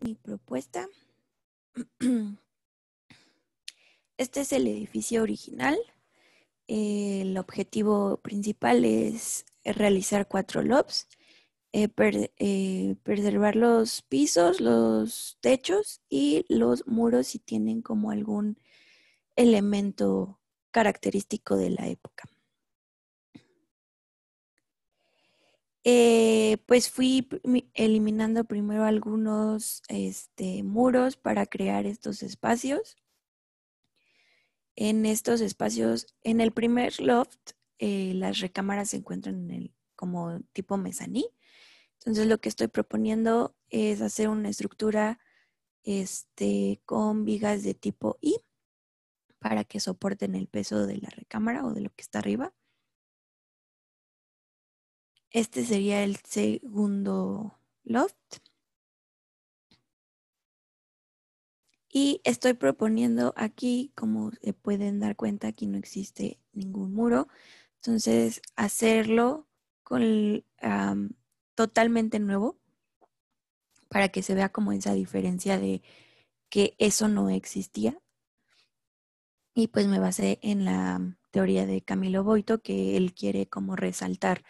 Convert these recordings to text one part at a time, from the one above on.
mi propuesta. Este es el edificio original. El objetivo principal es realizar cuatro lobs, eh, eh, preservar los pisos, los techos y los muros si tienen como algún elemento característico de la época. Eh, eh, pues fui eliminando primero algunos este, muros para crear estos espacios. En estos espacios, en el primer loft, eh, las recámaras se encuentran como tipo mezaní. Entonces lo que estoy proponiendo es hacer una estructura este, con vigas de tipo I para que soporten el peso de la recámara o de lo que está arriba. Este sería el segundo loft. Y estoy proponiendo aquí, como se pueden dar cuenta, aquí no existe ningún muro. Entonces, hacerlo con totalmente nuevo para que se vea como esa diferencia de que eso no existía. Y pues me basé en la teoría de Camilo Boito, que él quiere como resaltar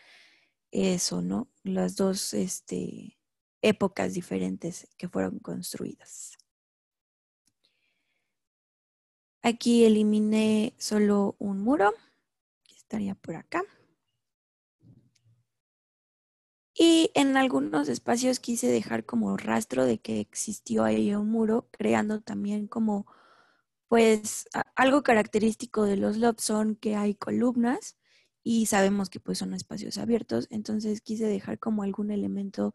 eso, ¿no? Las dos este, épocas diferentes que fueron construidas. Aquí eliminé solo un muro, que estaría por acá. Y en algunos espacios quise dejar como rastro de que existió ahí un muro, creando también como, pues, algo característico de los son que hay columnas y sabemos que pues son espacios abiertos, entonces quise dejar como algún elemento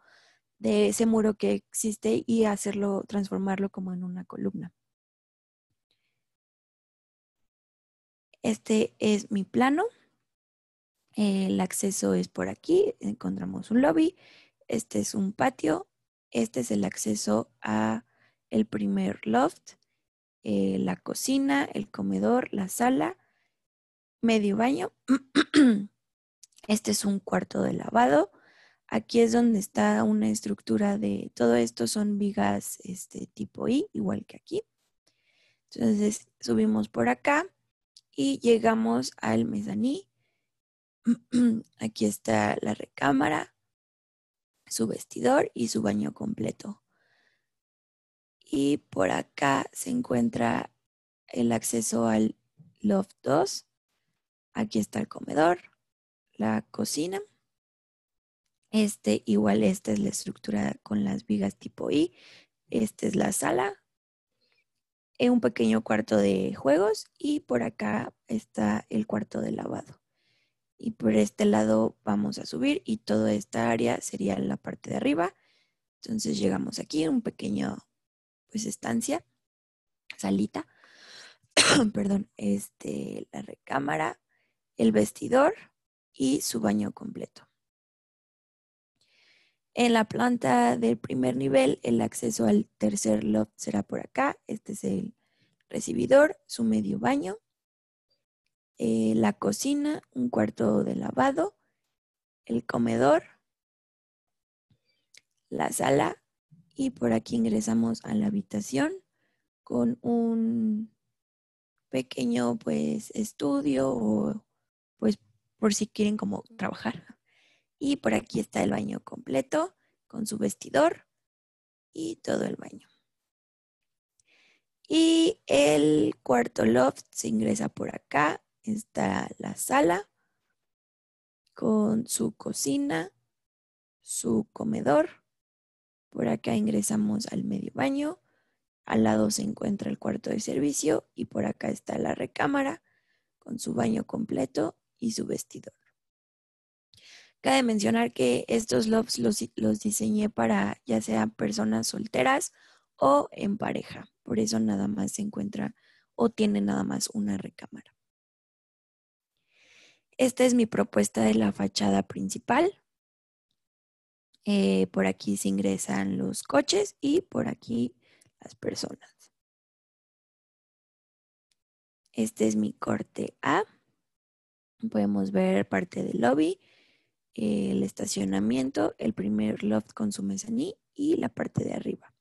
de ese muro que existe y hacerlo, transformarlo como en una columna. Este es mi plano. El acceso es por aquí, encontramos un lobby, este es un patio, este es el acceso a el primer loft, eh, la cocina, el comedor, la sala medio baño. Este es un cuarto de lavado. Aquí es donde está una estructura de todo esto son vigas este tipo I, igual que aquí. Entonces subimos por acá y llegamos al mezaní. Aquí está la recámara, su vestidor y su baño completo. Y por acá se encuentra el acceso al loft 2 Aquí está el comedor, la cocina. Este, igual esta es la estructura con las vigas tipo I. Esta es la sala. Eh, un pequeño cuarto de juegos y por acá está el cuarto de lavado. Y por este lado vamos a subir y toda esta área sería la parte de arriba. Entonces llegamos aquí, un pequeño, pues estancia, salita, perdón, este, la recámara, el vestidor y su baño completo. En la planta del primer nivel, el acceso al tercer loft será por acá. Este es el recibidor, su medio baño, eh, la cocina, un cuarto de lavado, el comedor, la sala y por aquí ingresamos a la habitación con un pequeño pues estudio o por si quieren como trabajar. Y por aquí está el baño completo con su vestidor y todo el baño. Y el cuarto loft se ingresa por acá. Está la sala con su cocina, su comedor. Por acá ingresamos al medio baño. Al lado se encuentra el cuarto de servicio y por acá está la recámara con su baño completo y su vestidor. Cabe mencionar que estos loves los, diseñé para ya sea personas solteras o en pareja. Por eso nada más se encuentra o tiene nada más una recámara. Esta es mi propuesta de la fachada principal. Eh, por aquí se ingresan los coches y por aquí las personas. Este es mi corte A. Podemos ver parte del lobby, el estacionamiento, el primer loft con su mesaní y la parte de arriba.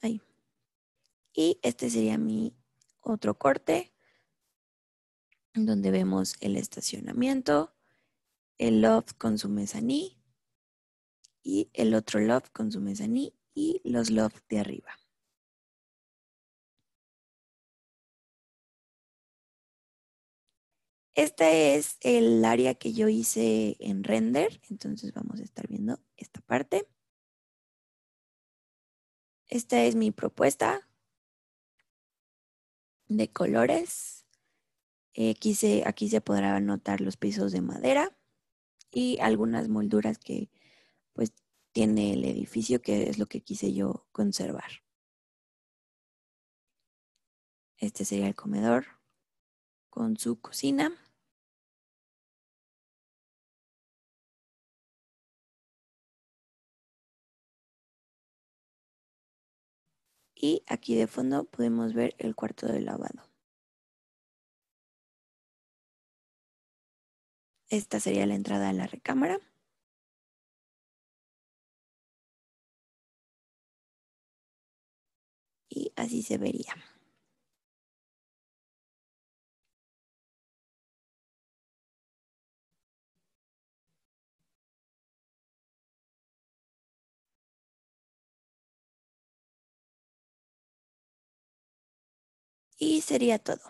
Ahí. Y este sería mi otro corte, donde vemos el estacionamiento, el loft con su mesaní, y el otro loft con su mesaní y los lofts de arriba. Esta es el área que yo hice en render, entonces vamos a estar viendo esta parte. Esta es mi propuesta de colores. Eh, aquí se, aquí se podrán notar los pisos de madera y algunas molduras que pues, tiene el edificio, que es lo que quise yo conservar. Este sería el comedor con su cocina. Y aquí de fondo podemos ver el cuarto de lavado. Esta sería la entrada a la recámara. Y así se vería. Y sería todo.